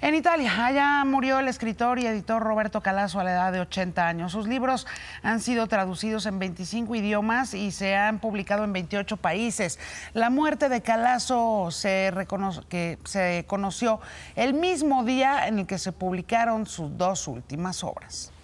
En Italia, allá murió el escritor y editor Roberto Calasso a la edad de 80 años. Sus libros han sido traducidos en 25 idiomas y se han publicado en 28 países. La muerte de Calasso se conoció el mismo día en el que se publicaron sus dos últimas obras.